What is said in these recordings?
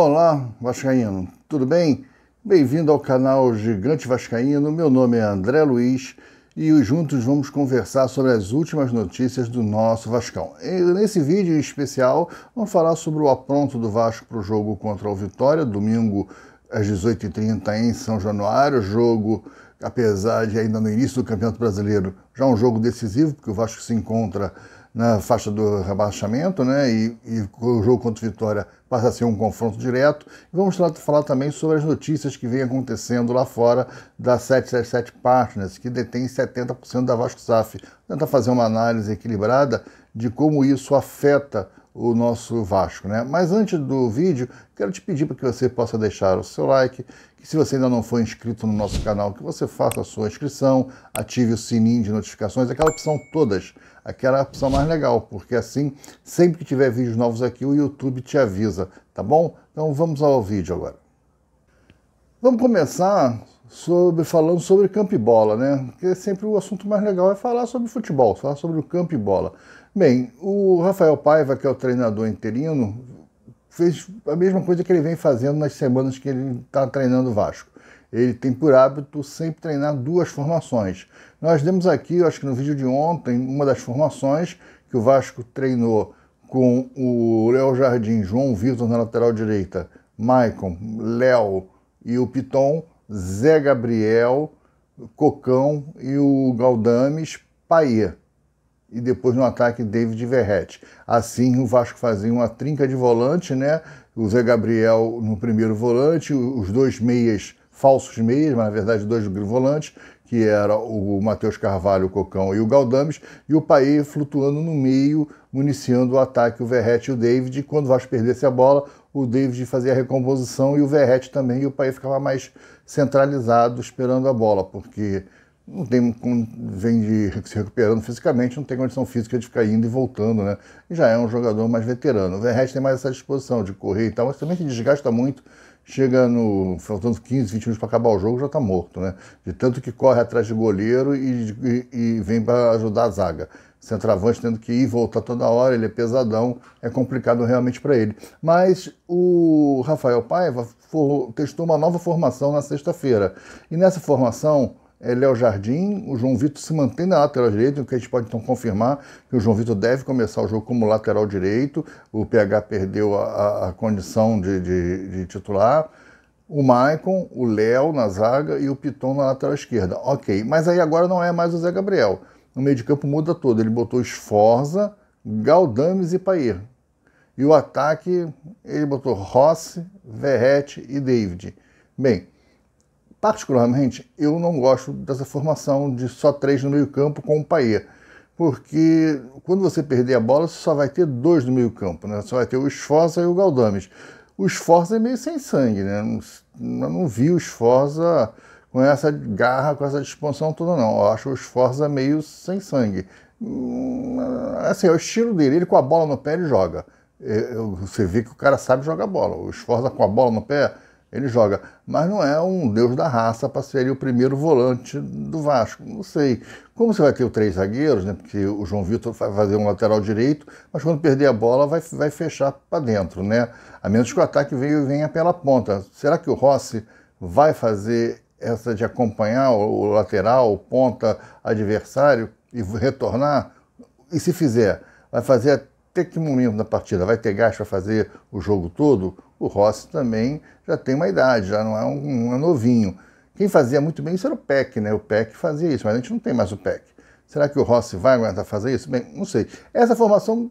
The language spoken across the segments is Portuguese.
Olá, Vascaíno, tudo bem? Bem-vindo ao canal Gigante Vascaíno. Meu nome é André Luiz e juntos vamos conversar sobre as últimas notícias do nosso Vascão. E nesse vídeo especial, vamos falar sobre o apronto do Vasco para o jogo contra o Vitória, domingo às 18h30 em São Januário. Jogo, apesar de ainda no início do Campeonato Brasileiro, já um jogo decisivo, porque o Vasco se encontra na faixa do rebaixamento, né? E, e, o jogo contra o Vitória passa a ser um confronto direto. vamos falar também sobre as notícias que vem acontecendo lá fora da 777 Partners, que detém 70% da Vasco SAF. Tentar fazer uma análise equilibrada de como isso afeta o nosso Vasco, né? Mas antes do vídeo, quero te pedir para que você possa deixar o seu like, que se você ainda não for inscrito no nosso canal, que você faça a sua inscrição, ative o sininho de notificações, aquela opção todas, aquela opção mais legal, porque assim, sempre que tiver vídeos novos aqui, o YouTube te avisa, tá bom? Então vamos ao vídeo agora. Vamos começar sobre falando sobre campo e bola, né? Porque sempre o assunto mais legal é falar sobre futebol, falar sobre o campo e bola. Bem, o Rafael Paiva, que é o treinador interino, fez a mesma coisa que ele vem fazendo nas semanas que ele está treinando o Vasco. Ele tem por hábito sempre treinar duas formações. Nós demos aqui, acho que no vídeo de ontem, uma das formações que o Vasco treinou com o Léo Jardim, João Vitor na lateral direita, Maicon, Léo e o Piton, Zé Gabriel, Cocão e o Galdames, Paia e depois no ataque David Verrete. Assim o Vasco fazia uma trinca de volante, né? O Zé Gabriel no primeiro volante, os dois meias, falsos meias, mas na verdade dois volantes, que era o Matheus Carvalho, o Cocão e o Galdames, e o Paê flutuando no meio, municiando o ataque, o Verrete e o David. E quando o Vasco perdesse a bola, o David fazia a recomposição e o Verrete também, e o Paê ficava mais centralizado esperando a bola, porque não tem vem de se recuperando fisicamente, não tem condição física de ficar indo e voltando, né? E já é um jogador mais veterano. O Verret tem mais essa disposição de correr e tal, mas também se desgasta muito. Chega no faltando 15, 20 minutos para acabar o jogo, já está morto, né? De tanto que corre atrás de goleiro e, e, e vem para ajudar a zaga. Centroavante tendo que ir e voltar toda hora, ele é pesadão, é complicado realmente para ele. Mas o Rafael Paiva for, testou uma nova formação na sexta-feira. E nessa formação, é, Léo Jardim, o João Vitor se mantém na lateral direita, o que a gente pode então confirmar que o João Vitor deve começar o jogo como lateral direito, o PH perdeu a, a condição de, de, de, titular, o Maicon, o Léo na zaga e o Piton na lateral esquerda. Ok, mas aí agora não é mais o Zé Gabriel. No meio de campo muda todo, ele botou Esforza, Galdames e Pair. E o ataque, ele botou Rossi, Verrete e David. Bem, particularmente, eu não gosto dessa formação de só três no meio-campo com o Paia Porque quando você perder a bola, você só vai ter dois no meio-campo, né? Só vai ter o Esforza e o Galdames. O Esforza é meio sem sangue, né? Eu não vi o Esforza com essa garra, com essa disposição toda, não. Eu acho o Esforza meio sem sangue. Hum, assim, é o estilo dele. Ele com a bola no pé, ele joga. É, você vê que o cara sabe jogar bola. O Esforza com a bola no pé, ele joga. Mas não é um deus da raça para ser o primeiro volante do Vasco. Não sei. Como você vai ter os três zagueiros, né? Porque o João Vitor vai fazer um lateral direito, mas quando perder a bola vai, vai fechar para dentro, né? A menos que o ataque venha, venha pela ponta. Será que o Rossi vai fazer essa de acompanhar o lateral, o ponta adversário e retornar? E se fizer, vai fazer até que momento da partida? Vai ter gasto para fazer o jogo todo? o Rossi também já tem uma idade, já não é um, um novinho. Quem fazia muito bem isso era o PEC, né? O PEC fazia isso, mas a gente não tem mais o PEC. Será que o Rossi vai aguentar fazer isso? Bem, não sei. Essa formação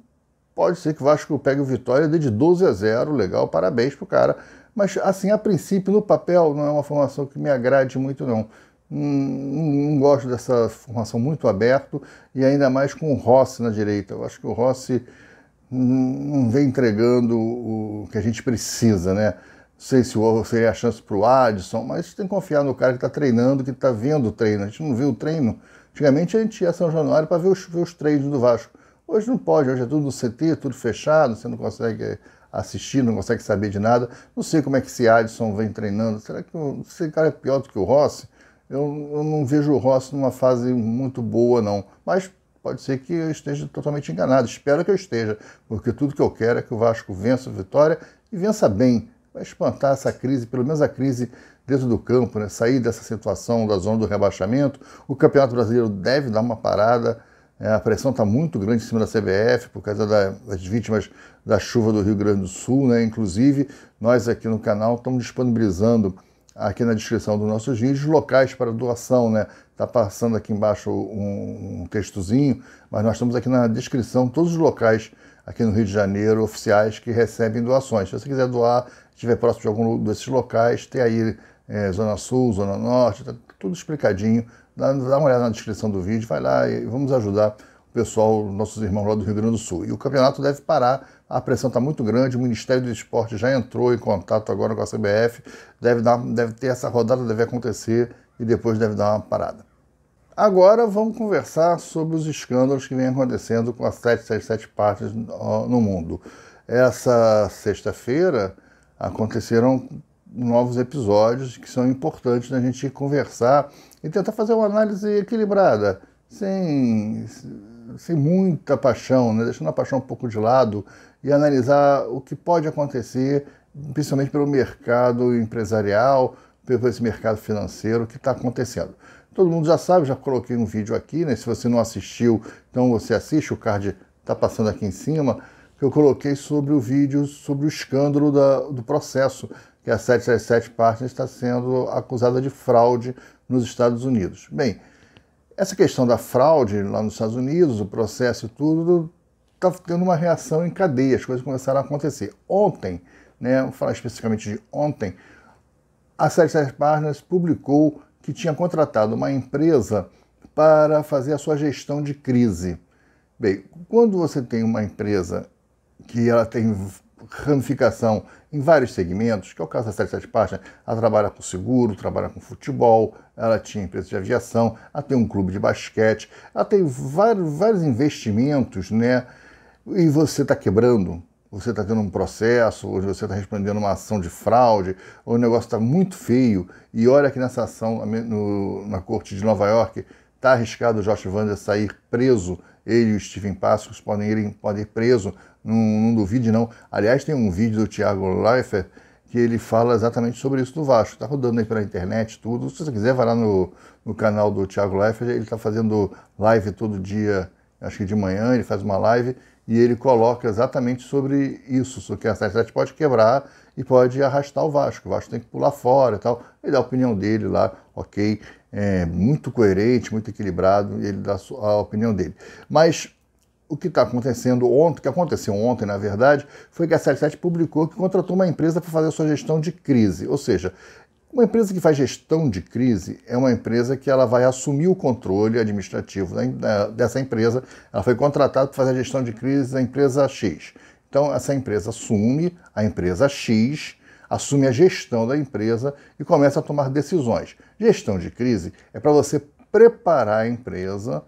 pode ser que o Vasco pegue o Vitória de 12 a 0, legal, parabéns pro cara. Mas assim, a princípio, no papel, não é uma formação que me agrade muito, não. Não, hum, não gosto dessa formação muito aberta e ainda mais com o Rossi na direita. Eu acho que o Rossi não vem entregando o que a gente precisa, né? Não sei se seria a chance para o Adson, mas tem que confiar no cara que está treinando, que está vendo o treino. A gente não viu o treino. Antigamente a gente ia São Januário para ver os, ver os treinos do Vasco. Hoje não pode, hoje é tudo no CT, tudo fechado, você não consegue eh, assistir, não consegue saber de nada. Não sei como é que esse Adson vem treinando. Será que esse cara é pior do que o Rossi? Eu, eu não vejo o Rossi numa fase muito boa, não. Mas Pode ser que eu esteja totalmente enganado. Espero que eu esteja, porque tudo que eu quero é que o Vasco vença a vitória e vença bem. Vai espantar essa crise, pelo menos a crise dentro do campo, né? sair dessa situação da zona do rebaixamento. O Campeonato Brasileiro deve dar uma parada. Né? A pressão está muito grande em cima da CBF por causa das vítimas da chuva do Rio Grande do Sul. Né? Inclusive, nós aqui no canal estamos disponibilizando aqui na descrição dos nossos vídeos locais para doação, né? Tá passando aqui embaixo um, um textozinho, mas nós estamos aqui na descrição todos os locais aqui no Rio de Janeiro oficiais que recebem doações. Se você quiser doar, estiver próximo de algum desses locais, tem aí é, Zona Sul, Zona Norte, tá tudo explicadinho. Dá, dá uma olhada na descrição do vídeo, vai lá e vamos ajudar o pessoal, nossos irmãos lá do Rio Grande do Sul. E o campeonato deve parar a pressão está muito grande, o Ministério do Esporte já entrou em contato agora com a CBF, deve, dar, deve ter essa rodada, deve acontecer e depois deve dar uma parada. Agora vamos conversar sobre os escândalos que vem acontecendo com as 777 partes no mundo. Essa sexta-feira aconteceram novos episódios que são importantes da gente conversar e tentar fazer uma análise equilibrada, sem sem muita paixão, né? deixando a paixão um pouco de lado e analisar o que pode acontecer, principalmente pelo mercado empresarial, pelo esse mercado financeiro que está acontecendo. Todo mundo já sabe, já coloquei um vídeo aqui, né? Se você não assistiu, então você assiste, o card está passando aqui em cima, que eu coloquei sobre o vídeo sobre o escândalo da, do processo que a 777 Partners está sendo acusada de fraude nos Estados Unidos. Bem, essa questão da fraude lá nos Estados Unidos, o processo e tudo, está tendo uma reação em cadeia, as coisas começaram a acontecer. Ontem, né, vou falar especificamente de ontem, a Sete Partners publicou que tinha contratado uma empresa para fazer a sua gestão de crise. Bem, quando você tem uma empresa que ela tem ramificação em vários segmentos, que é o caso da 77 página Ela trabalha com seguro, trabalha com futebol, ela tinha empresa de aviação, ela tem um clube de basquete, ela tem vários, vários investimentos, né? E você está quebrando, você está tendo um processo, ou você está respondendo uma ação de fraude, ou o negócio está muito feio, e olha que nessa ação no, na corte de Nova York está arriscado o Josh Vander sair preso, ele e o Steven Pascos podem ir, podem ir preso não, não duvide, não. Aliás, tem um vídeo do Thiago Leifert que ele fala exatamente sobre isso do Vasco. Está rodando aí pela internet, tudo. Se você quiser, vai lá no, no canal do Thiago Leifert. Ele está fazendo live todo dia, acho que de manhã, ele faz uma live e ele coloca exatamente sobre isso, sobre que a 77 pode quebrar e pode arrastar o Vasco. O Vasco tem que pular fora e tal. Ele dá a opinião dele lá, ok? É muito coerente, muito equilibrado, ele dá a opinião dele. Mas o que está acontecendo ontem, o que aconteceu ontem, na verdade, foi que a 77 publicou que contratou uma empresa para fazer a sua gestão de crise. Ou seja, uma empresa que faz gestão de crise é uma empresa que ela vai assumir o controle administrativo dessa empresa. Ela foi contratada para fazer a gestão de crise da empresa X. Então, essa empresa assume a empresa X, assume a gestão da empresa e começa a tomar decisões. Gestão de crise é para você preparar a empresa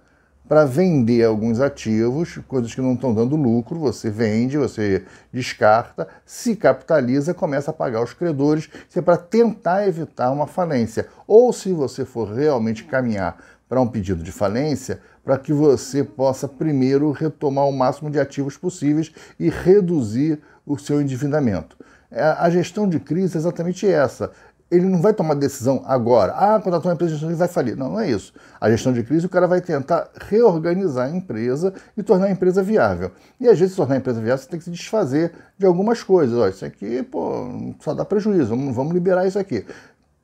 para vender alguns ativos, coisas que não estão dando lucro, você vende, você descarta, se capitaliza, começa a pagar os credores, isso é para tentar evitar uma falência. Ou se você for realmente caminhar para um pedido de falência, para que você possa primeiro retomar o máximo de ativos possíveis e reduzir o seu endividamento. É, a gestão de crise é exatamente essa: ele não vai tomar decisão agora. Ah, contratou uma empresa de gestão vai falir. Não, não é isso. A gestão de crise, o cara vai tentar reorganizar a empresa e tornar a empresa viável. E às vezes, se tornar a empresa viável, você tem que se desfazer de algumas coisas. Olha, isso aqui, pô, só dá prejuízo, vamos, vamos liberar isso aqui.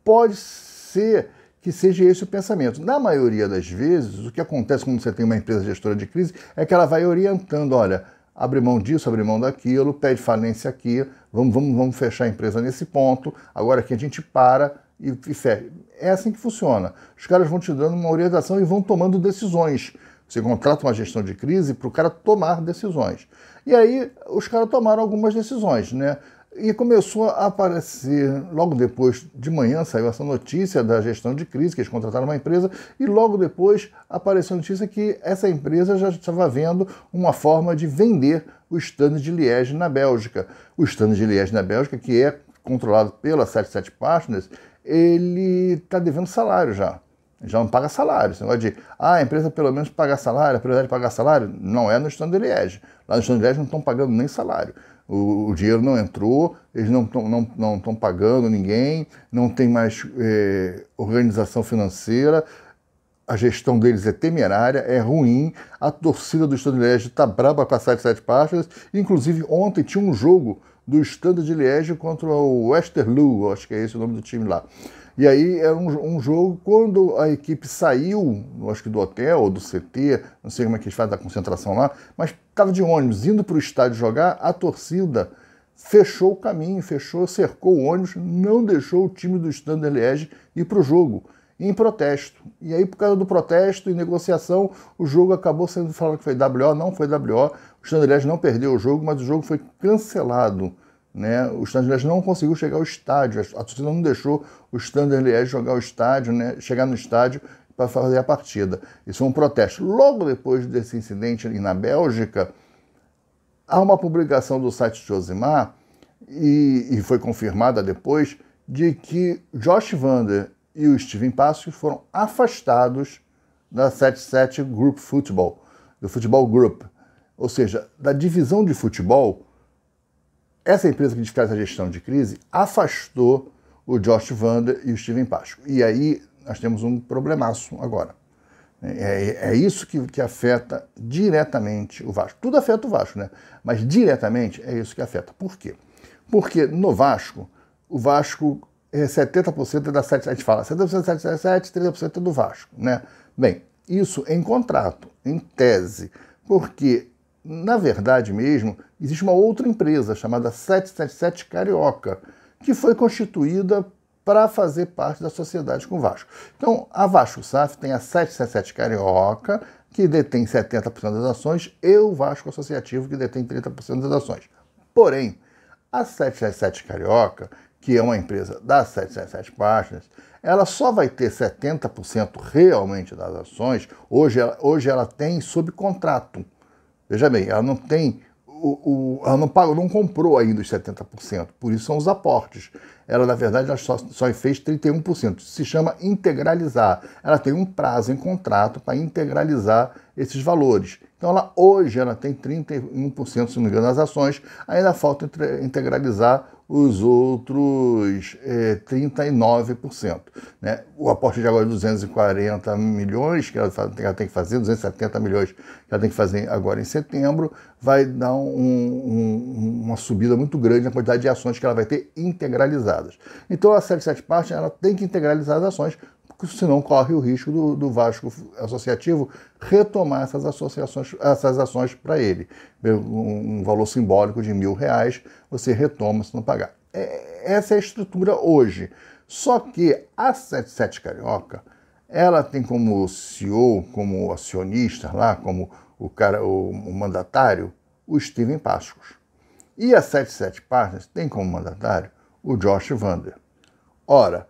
Pode ser que seja esse o pensamento. Na maioria das vezes, o que acontece quando você tem uma empresa gestora de crise é que ela vai orientando, olha, abre mão disso, abre mão daquilo, pede falência aqui, vamos, vamos, vamos fechar a empresa nesse ponto, agora que a gente para e, e É assim que funciona. Os caras vão te dando uma orientação e vão tomando decisões. Você contrata uma gestão de crise para o cara tomar decisões. E aí os caras tomaram algumas decisões, né? E começou a aparecer, logo depois de manhã saiu essa notícia da gestão de crise, que eles contrataram uma empresa, e logo depois apareceu a notícia que essa empresa já estava vendo uma forma de vender o stand de Liege na Bélgica. O stand de Liege na Bélgica, que é controlado pela 77 Partners, ele está devendo salário já. Já não paga salário. Esse negócio de, ah, a empresa pelo menos pagar salário, a prioridade de pagar salário, não é no stand de Liege. Lá no stand de Liege não estão pagando nem salário o, o dinheiro não entrou, eles não estão não, não pagando ninguém, não tem mais é, organização financeira, a gestão deles é temerária, é ruim, a torcida do Estado de Liege está braba com a sete pastas, inclusive ontem tinha um jogo do Standard de Liege contra o Westerloo, acho que é esse o nome do time lá. E aí era é um, um, jogo, quando a equipe saiu, acho que do hotel ou do CT, não sei como é que eles fazem a concentração lá, mas estava de ônibus indo para o estádio jogar, a torcida fechou o caminho, fechou, cercou o ônibus, não deixou o time do Standard Liège ir para o jogo, em protesto. E aí, por causa do protesto e negociação, o jogo acabou sendo falado que foi WO, não foi WO, o Standard Liège não perdeu o jogo, mas o jogo foi cancelado. Né? O Standard não conseguiu chegar ao estádio, a torcida não deixou o Standard jogar o estádio, né? chegar no estádio para fazer a partida. Isso foi um protesto. Logo depois desse incidente na Bélgica, há uma publicação do site de Josimar, e, e foi confirmada depois, de que Josh Vander e o Steven Passos foram afastados da 77 Group Football, do Futebol Group, ou seja, da divisão de futebol essa empresa que faz a gestão de crise afastou o Josh Vander e o Steven Pasco. E aí nós temos um problemaço agora. É, é, é isso que, que, afeta diretamente o Vasco. Tudo afeta o Vasco, né? Mas diretamente é isso que afeta. Por quê? Porque no Vasco, o Vasco é 70% é da 777. a gente fala 70% da 777, 30% é do Vasco, né? Bem, isso em contrato, em tese, porque na verdade mesmo existe uma outra empresa chamada 777 Carioca, que foi constituída para fazer parte da sociedade com Vasco. Então, a Vasco SAF tem a 777 Carioca, que detém 70% das ações, e o Vasco Associativo, que detém 30% das ações. Porém, a 777 Carioca, que é uma empresa da 777 Partners, ela só vai ter 70% realmente das ações, hoje ela, hoje ela tem sob contrato. Veja bem, ela não tem o, o, ela não, pagou, não comprou ainda os 70%, por isso são os aportes. Ela, na verdade, ela só, só fez 31%. se chama integralizar. Ela tem um prazo em contrato para integralizar esses valores. Então, ela, hoje ela tem 31%, se não me engano, das ações, ainda falta integralizar os outros é, 39%. Né? O aporte de agora é de 240 milhões, que ela, ela, tem que fazer, 270 milhões que ela tem que fazer agora em setembro, vai dar um, um, uma subida muito grande na quantidade de ações que ela vai ter integralizadas. Então a série 7 parte ela tem que integralizar as ações porque senão corre o risco do, do Vasco associativo retomar essas associações, essas ações para ele. Um, um, valor simbólico de mil reais, você retoma se não pagar. É, essa é a estrutura hoje. Só que a 77 Carioca, ela tem como CEO, como acionista lá, como o cara, o, o mandatário, o Steven Pascos. E a 77 Partners tem como mandatário o Josh Vander. Ora,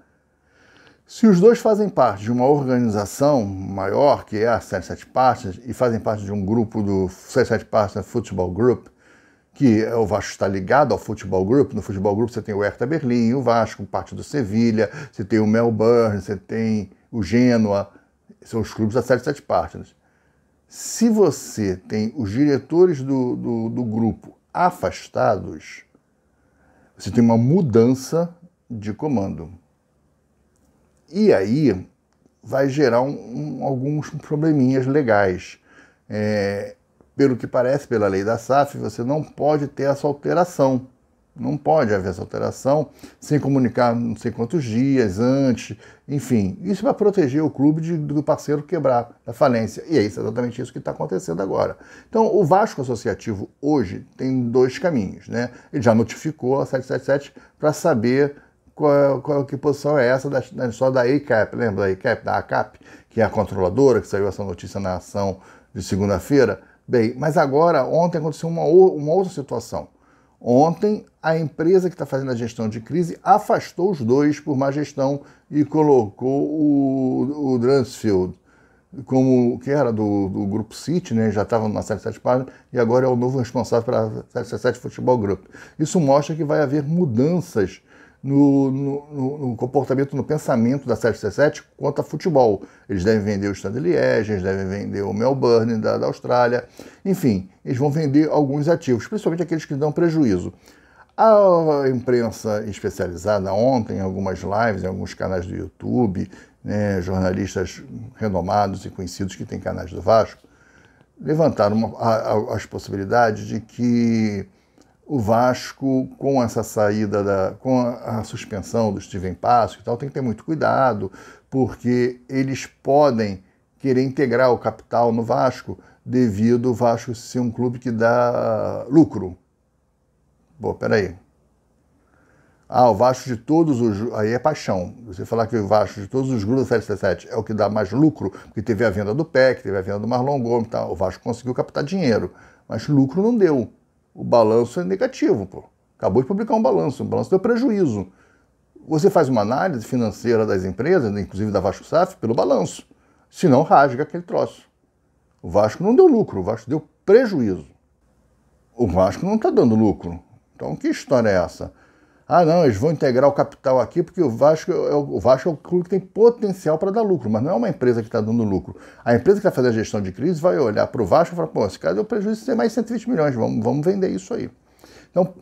se os dois fazem parte de uma organização maior, que é a 77 Partners e fazem parte de um grupo do 77 Partners Football Group, que é o Vasco está ligado ao Futebol Group. No Futebol Group você tem o Hertha Berlim, o Vasco, parte do Sevilha, você tem o Melbourne, você tem o Gênua. São os clubes da 77 Partners. Se você tem os diretores do, do, do grupo afastados, você tem uma mudança de comando. E aí vai gerar um, um, alguns probleminhas legais. É, pelo que parece, pela lei da SAF, você não pode ter essa alteração. Não pode haver essa alteração sem comunicar não sei quantos dias antes, enfim. Isso vai proteger o clube de, do parceiro quebrar da falência. E é isso, exatamente isso que está acontecendo agora. Então, o Vasco Associativo hoje tem dois caminhos, né? Ele já notificou a 777 para saber qual, é, qual, é, que posição é essa da, né, da da ICAP, lembra da ICAP, da ACAP, que é a controladora, que saiu essa notícia na ação de segunda-feira? Bem, mas agora, ontem aconteceu uma, uma outra situação. Ontem, a empresa que está fazendo a gestão de crise afastou os dois por má gestão e colocou o, o Dransfield, como que era do, do Grupo City, né? já estava na 77 página, e agora é o novo responsável pela 77 Futebol Group. Isso mostra que vai haver mudanças no, no, no, comportamento, no pensamento da 777 quanto a futebol. Eles devem vender o Stanley Edge eles devem vender o Melbourne da, da Austrália, enfim, eles vão vender alguns ativos, principalmente aqueles que dão prejuízo. A imprensa especializada ontem, em algumas lives, em alguns canais do YouTube, né, jornalistas renomados e conhecidos que têm canais do Vasco, levantaram uma, a, a, as possibilidades de que o Vasco, com essa saída, da, com a, a suspensão do Steven Passo e tal, tem que ter muito cuidado, porque eles podem querer integrar o capital no Vasco devido o Vasco ser um clube que dá lucro. Pô, peraí. Ah, o Vasco de todos os. Aí é paixão. Você falar que o Vasco de todos os grupos da Série é o que dá mais lucro, porque teve a venda do PEC, teve a venda do Marlon Gomes, tá? o Vasco conseguiu captar dinheiro, mas lucro não deu o balanço é negativo, pô. Acabou de publicar um balanço, um balanço deu prejuízo. Você faz uma análise financeira das empresas, né, inclusive da Vasco SAF, pelo balanço. Senão rasga aquele troço. O Vasco não deu lucro, o Vasco deu prejuízo. O Vasco não está dando lucro. Então que história é essa? Ah, não, eles vão integrar o capital aqui porque o Vasco é o, o Vasco é o clube que tem potencial para dar lucro, mas não é uma empresa que está dando lucro. A empresa que está fazendo a gestão de crise vai olhar para o Vasco e falar: pô, esse cara deu prejuízo de mais 120 milhões, vamos, vamos vender isso aí. Então,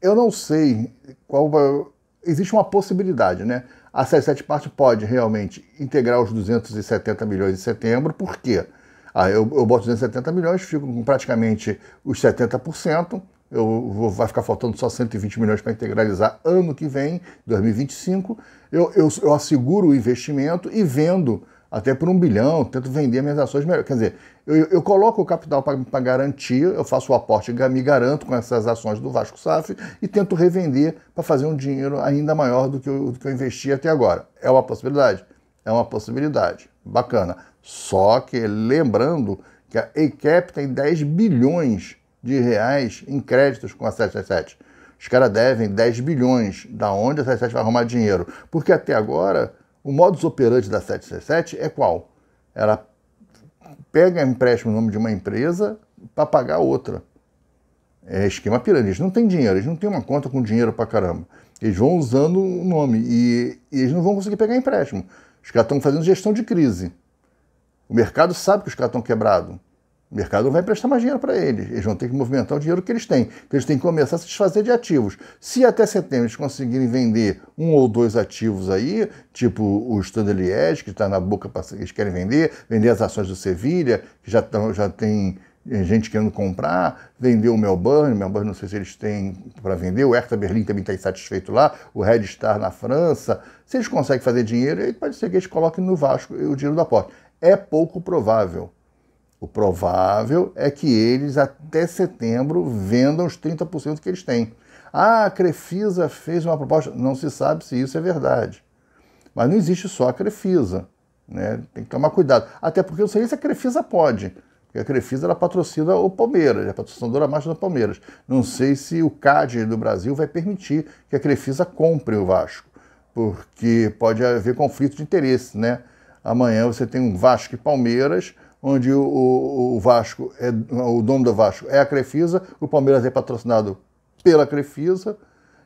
eu não sei qual. Existe uma possibilidade, né? A 77 Parte pode realmente integrar os 270 milhões em setembro, por quê? Ah, eu, eu boto 270 milhões, fico com praticamente os 70% eu vou, vai ficar faltando só 120 milhões para integralizar ano que vem, 2025. Eu, eu, eu asseguro o investimento e vendo até por um bilhão, tento vender minhas ações melhor. Quer dizer, eu, eu coloco o capital para garantia, eu faço o aporte, me garanto com essas ações do Vasco SAF e tento revender para fazer um dinheiro ainda maior do que, eu, do que eu investi até agora. É uma possibilidade? É uma possibilidade. Bacana. Só que lembrando que a ECAP tem 10 bilhões de reais em créditos com a 777. Os caras devem 10 bilhões. Da onde a 77 vai arrumar dinheiro? Porque até agora, o modus operandi da 777 é qual? Ela pega empréstimo no nome de uma empresa para pagar outra. É esquema pirâmide. Eles não têm dinheiro, eles não têm uma conta com dinheiro para caramba. Eles vão usando o nome e, e eles não vão conseguir pegar empréstimo. Os caras estão fazendo gestão de crise. O mercado sabe que os caras estão quebrados. O mercado não vai prestar mais dinheiro para eles. Eles vão ter que movimentar o dinheiro que eles têm. Então, eles têm que começar a se desfazer de ativos. Se até setembro eles conseguirem vender um ou dois ativos aí, tipo o Standard Liège, que está na boca para eles querem vender, vender as ações do Sevilha, que já, tão, já tem é, gente querendo comprar, vender o Melbourne, Melbourne não sei se eles têm para vender, o Hertha Berlim também está insatisfeito lá, o Red Star na França. Se eles conseguem fazer dinheiro, aí pode ser que eles coloquem no Vasco o dinheiro da aporte. É pouco provável o provável é que eles, até setembro, vendam os 30% que eles têm. Ah, a Crefisa fez uma proposta. Não se sabe se isso é verdade. Mas não existe só a Crefisa. Né? Tem que tomar cuidado. Até porque eu sei se a Crefisa pode. Porque a Crefisa ela patrocina o Palmeiras, é patrocinadora máxima do Palmeiras. Não sei se o CAD do Brasil vai permitir que a Crefisa compre o Vasco, porque pode haver conflito de interesse, né? Amanhã você tem um Vasco e Palmeiras, onde o, o, o Vasco é o dono do Vasco é a Crefisa, o Palmeiras é patrocinado pela Crefisa,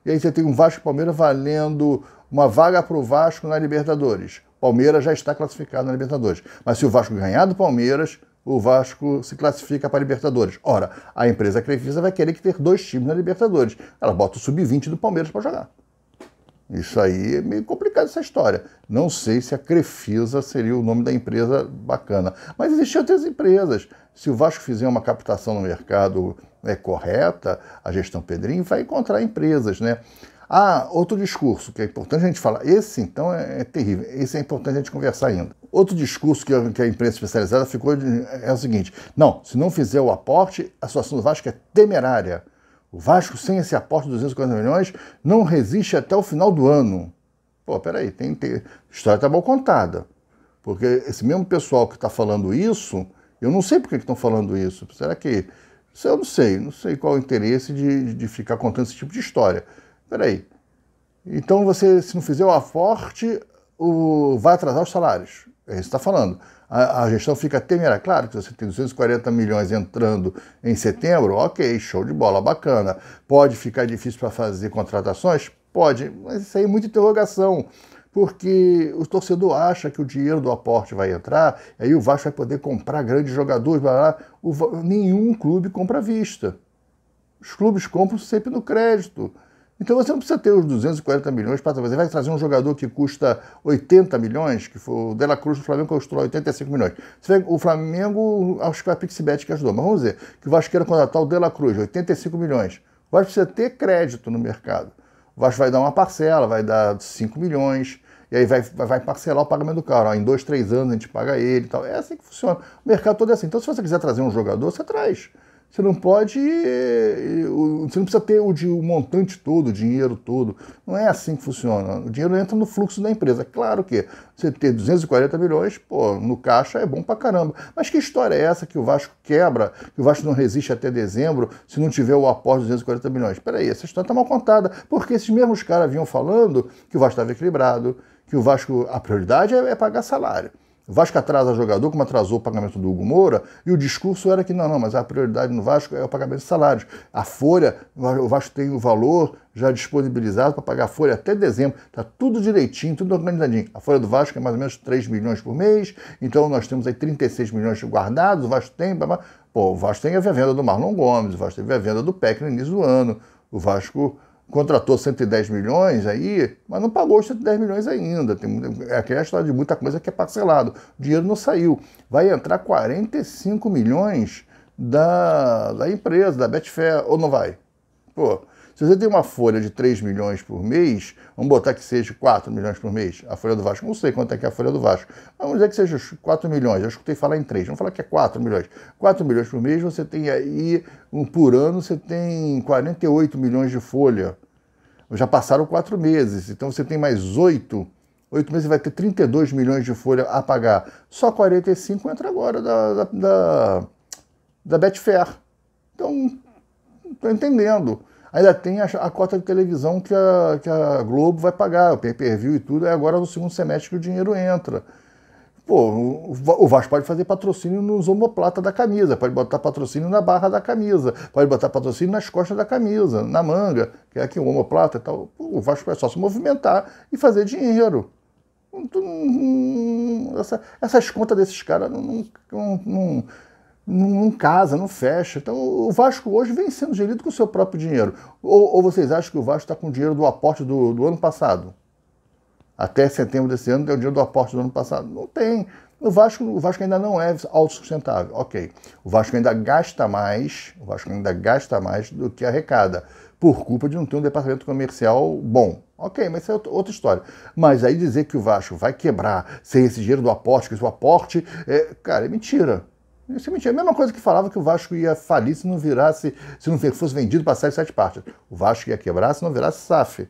e aí você tem um Vasco e Palmeiras valendo uma vaga para o Vasco na Libertadores. Palmeiras já está classificado na Libertadores. Mas se o Vasco ganhar do Palmeiras, o Vasco se classifica para a Libertadores. Ora, a empresa Crefisa vai querer que ter dois times na Libertadores. Ela bota o sub-20 do Palmeiras para jogar. Isso aí é meio complicado essa história. Não sei se a Crefisa seria o nome da empresa bacana. Mas existem outras empresas. Se o Vasco fizer uma captação no mercado é correta, a gestão Pedrinho vai encontrar empresas, né? Ah, outro discurso que é importante a gente falar. Esse, então, é, é terrível. Esse é importante a gente conversar ainda. Outro discurso que a, que a imprensa especializada ficou de, é o seguinte. Não, se não fizer o aporte, a situação do Vasco é temerária. O Vasco, sem esse aporte de 240 milhões, não resiste até o final do ano. Pô, peraí, tem, tem... a história tá mal contada. Porque esse mesmo pessoal que está falando isso, eu não sei por que estão falando isso. Será que. Isso eu não sei. Não sei qual é o interesse de, de ficar contando esse tipo de história. Peraí. Então você, se não fizer o aporte, o... vai atrasar os salários. É isso que está falando. A, a, gestão fica temerária. Claro que você tem 240 milhões entrando em setembro, ok, show de bola, bacana. Pode ficar difícil para fazer contratações? Pode, mas isso aí é muita interrogação. Porque o torcedor acha que o dinheiro do aporte vai entrar, aí o Vasco vai poder comprar grandes jogadores, blá, blá. O, nenhum clube compra à vista. Os clubes compram sempre no crédito. Então você não precisa ter os 240 milhões para trazer. vai trazer um jogador que custa 80 milhões, que foi o La Cruz do Flamengo custou 85 milhões. o Flamengo, acho que a Pixibet que ajudou, mas vamos dizer que o Vasco Vasqueiro contratar o La Cruz, 85 milhões. O Vasco precisa ter crédito no mercado. O Vasco vai dar uma parcela, vai dar 5 milhões, e aí vai, vai parcelar o pagamento do cara. em dois, três anos a gente paga ele e tal. É assim que funciona. O mercado todo é assim. Então, se você quiser trazer um jogador, você traz. Você não pode. Eh, você não precisa ter o, o montante todo, o dinheiro todo. Não é assim que funciona. O dinheiro entra no fluxo da empresa. É claro que você ter 240 milhões, pô, no caixa é bom pra caramba. Mas que história é essa que o Vasco quebra, que o Vasco não resiste até dezembro se não tiver o aporte de 240 milhões? Peraí, essa história tá mal contada. Porque esses mesmos caras vinham falando que o Vasco estava equilibrado, que o Vasco. A prioridade é, é pagar salário. O Vasco atrasa jogador, como atrasou o pagamento do Hugo Moura, e o discurso era que não, não, mas a prioridade no Vasco é o pagamento de salários. A folha, o Vasco tem o valor já disponibilizado para pagar a folha até dezembro. Está tudo direitinho, tudo organizadinho. A folha do Vasco é mais ou menos 3 milhões por mês, então nós temos aí 36 milhões guardados, o Vasco tem. Pô, o Vasco tem a venda do Marlon Gomes, o Vasco teve a venda do PEC no início do ano, o Vasco contratou 110 milhões aí, mas não pagou os 110 milhões ainda. Tem muita, é aquela história de muita coisa que é parcelado. O dinheiro não saiu. Vai entrar 45 milhões da, da empresa, da Betfair, ou não vai? Pô, se você tem uma folha de 3 milhões por mês, vamos botar que seja 4 milhões por mês, a folha do Vasco, não sei quanto é que é a folha do Vasco, vamos dizer que seja 4 milhões, eu escutei falar em 3, vamos falar que é 4 milhões. 4 milhões por mês, você tem aí, um, por ano, você tem 48 milhões de folha. Já passaram 4 meses, então você tem mais 8 8 meses vai ter 32 milhões de folha a pagar. Só 45 entra agora da, da, da, da Betfair. Então, estou entendendo. Ainda tem a, a cota de televisão que a, que a Globo vai pagar, o pay-per-view e tudo, é agora no segundo semestre que o dinheiro entra. Pô, o Vasco pode fazer patrocínio nos omoplata da camisa, pode botar patrocínio na barra da camisa, pode botar patrocínio nas costas da camisa, na manga, que é aqui o homoplata e tal. Pô, o Vasco é só se movimentar e fazer dinheiro. Essa, essas contas desses caras não, não, não não, casa, não fecha. Então o Vasco hoje vem sendo gerido com o seu próprio dinheiro. Ou, ou vocês acham que o Vasco está com o dinheiro do aporte do, do ano passado? Até setembro desse ano tem o dinheiro do aporte do ano passado. Não tem. O Vasco, o Vasco ainda não é autossustentável. Ok. O Vasco ainda gasta mais, o Vasco ainda gasta mais do que arrecada, por culpa de não ter um departamento comercial bom. Ok, mas isso é outra história. Mas aí dizer que o Vasco vai quebrar sem esse dinheiro do aporte, que o aporte. É, cara, é mentira. Isso é mentira. A mesma coisa que falava que o Vasco ia falir se não virasse, se não fosse vendido para sete, sete partes. O Vasco ia quebrar se não virasse SAF.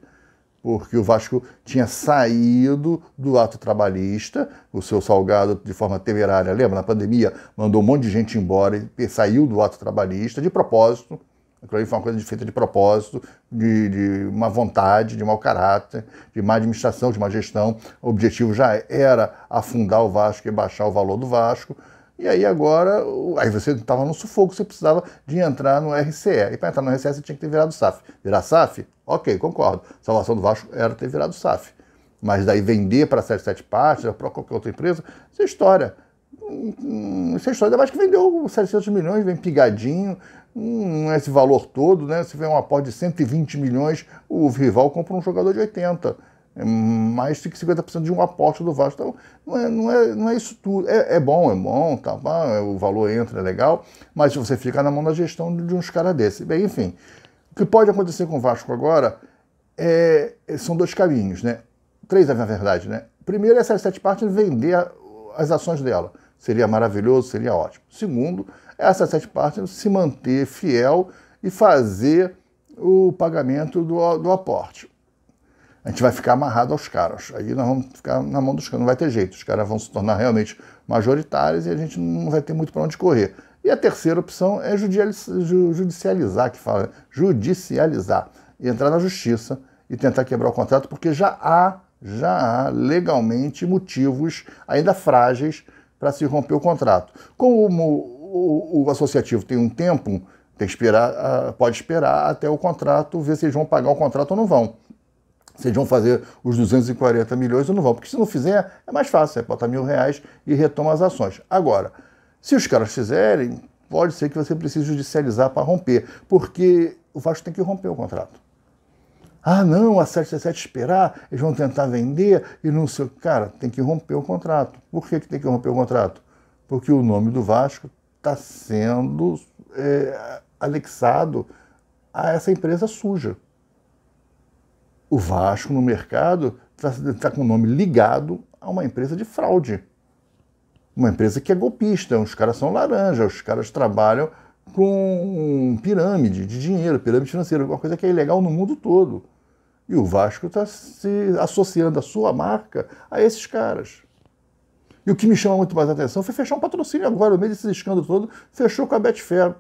Porque o Vasco tinha saído do ato trabalhista, o seu salgado de forma temerária, lembra? Na pandemia, mandou um monte de gente embora e saiu do ato trabalhista de propósito. Aquilo ali foi uma coisa feita de propósito, de, de, uma vontade, de mau caráter, de má administração, de má gestão. O objetivo já era afundar o Vasco e baixar o valor do Vasco. E aí agora, aí você estava no sufoco, você precisava de entrar no RCE. E para entrar no RCE você tinha que ter virado SAF. Virar SAF? Ok, concordo. Salvação do Vasco era ter virado SAF. Mas daí vender para 77 partes, para qualquer outra empresa, isso é história. Hum, hum, isso é história. Ainda mais que vendeu 700 milhões, vem pigadinho, hum, esse valor todo, né? Se vem um aporte de 120 milhões, o rival compra um jogador de 80 é mais de 50% de um aporte do Vasco. Então, não é, não é, não é isso tudo. É, é bom, é bom, tá bom, é, o valor entra, é legal, mas você fica na mão da gestão de uns caras desses. Bem, enfim, o que pode acontecer com o Vasco agora é, é são dois caminhos, né? Três, na verdade, né? Primeiro, essas sete partes vender as ações dela. Seria maravilhoso, seria ótimo. Segundo, essas sete partes se manter fiel e fazer o pagamento do, do aporte a gente vai ficar amarrado aos caras. Aí nós vamos ficar na mão dos caras, não vai ter jeito. Os caras vão se tornar realmente majoritários e a gente não vai ter muito para onde correr. E a terceira opção é judicializar, que fala, né? judicializar, e entrar na justiça e tentar quebrar o contrato, porque já há, já há legalmente motivos ainda frágeis para se romper o contrato. Como o, o, o associativo tem um tempo, tem que esperar, ah, pode esperar até o contrato, ver se eles vão pagar o contrato ou não vão. Vocês vão fazer os 240 milhões ou não vão? Porque se não fizer, é mais fácil, é botar mil reais e retoma as ações. Agora, se os caras fizerem, pode ser que você precise judicializar para romper, porque o Vasco tem que romper o contrato. Ah, não, a 777 esperar, eles vão tentar vender e não sei. Cara, tem que romper o contrato. Por que, que tem que romper o contrato? Porque o nome do Vasco está sendo é, anexado a essa empresa suja. O Vasco no mercado está tá com o nome ligado a uma empresa de fraude. Uma empresa que é golpista, os caras são laranja, os caras trabalham com pirâmide de dinheiro, pirâmide financeira, uma coisa que é ilegal no mundo todo. E o Vasco está se associando a sua marca a esses caras. E o que me chama muito mais atenção foi fechar um patrocínio agora, no meio desses escândalos todo, fechou com a Betfair.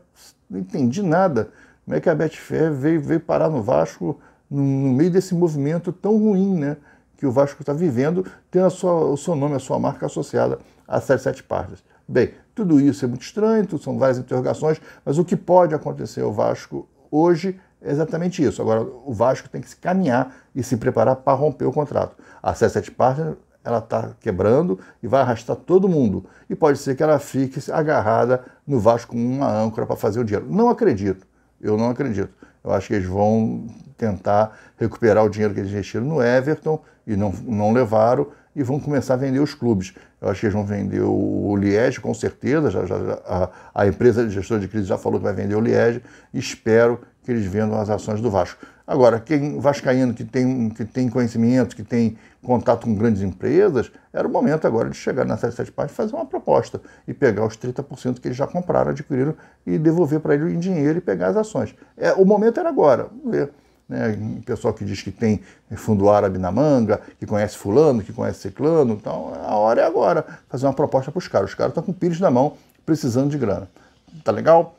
Não entendi nada. Como é que a Betfair veio, veio parar no Vasco no meio desse movimento tão ruim né, que o Vasco está vivendo, tendo sua, o seu nome, a sua marca associada a 77 Partes. Bem, tudo isso é muito estranho, tudo são várias interrogações, mas o que pode acontecer ao Vasco hoje é exatamente isso. Agora, o Vasco tem que se caminhar e se preparar para romper o contrato. A 77 Partners ela está quebrando e vai arrastar todo mundo. E pode ser que ela fique agarrada no Vasco com uma âncora para fazer o dinheiro. Não acredito. Eu não acredito. Eu acho que eles vão tentar recuperar o dinheiro que eles investiram no Everton e não, não levaram e vão começar a vender os clubes. Eu acho que eles vão vender o Liege, com certeza. Já, já, a, a, empresa de gestão de crise já falou que vai vender o Liege. Espero que eles vendam as ações do Vasco. Agora, quem vascaíno que tem, que tem conhecimento, que tem contato com grandes empresas, era o momento agora de chegar na 77 Paz e fazer uma proposta e pegar os 30% que eles já compraram, adquiriram e devolver para ele em dinheiro e pegar as ações. É, o momento era agora. Vamos ver. Né? O pessoal que diz que tem fundo árabe na manga, que conhece fulano, que conhece ciclano, então a hora é agora. Fazer uma proposta para os caras. Os caras estão com o pires na mão, precisando de grana. Tá legal?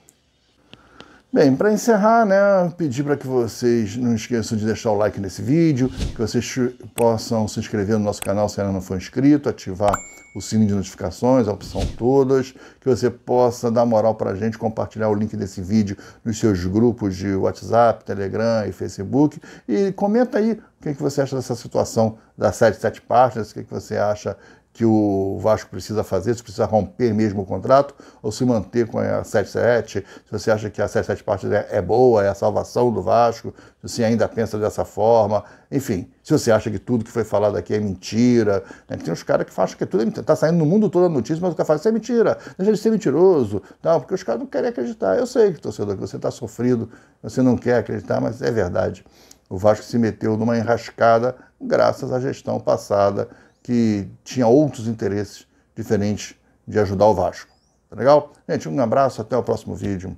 Bem, para encerrar, né, pedir para que vocês não esqueçam de deixar o like nesse vídeo, que vocês possam se inscrever no nosso canal se ainda não for inscrito, ativar o sininho de notificações, a opção todas, que você possa dar moral para a gente, compartilhar o link desse vídeo nos seus grupos de WhatsApp, Telegram e Facebook e comenta aí o que, é que você acha dessa situação da 77 Partners, o que, é que você acha que o Vasco precisa fazer, se precisa romper mesmo o contrato ou se manter com a 77, se você acha que a 77 parte é, é boa, é a salvação do Vasco, se você ainda pensa dessa forma, enfim, se você acha que tudo que foi falado aqui é mentira, né? tem uns caras que acham que tudo é mentira, tá saindo no mundo toda a notícia, mas o cara fala, isso é mentira, deixa de ser mentiroso, não, porque os caras não querem acreditar, eu sei que torcedor, que você está sofrido, você não quer acreditar, mas é verdade, o Vasco se meteu numa enrascada graças à gestão passada, que tinha outros interesses diferentes de ajudar o Vasco. Tá legal? Gente, um abraço, até o próximo vídeo.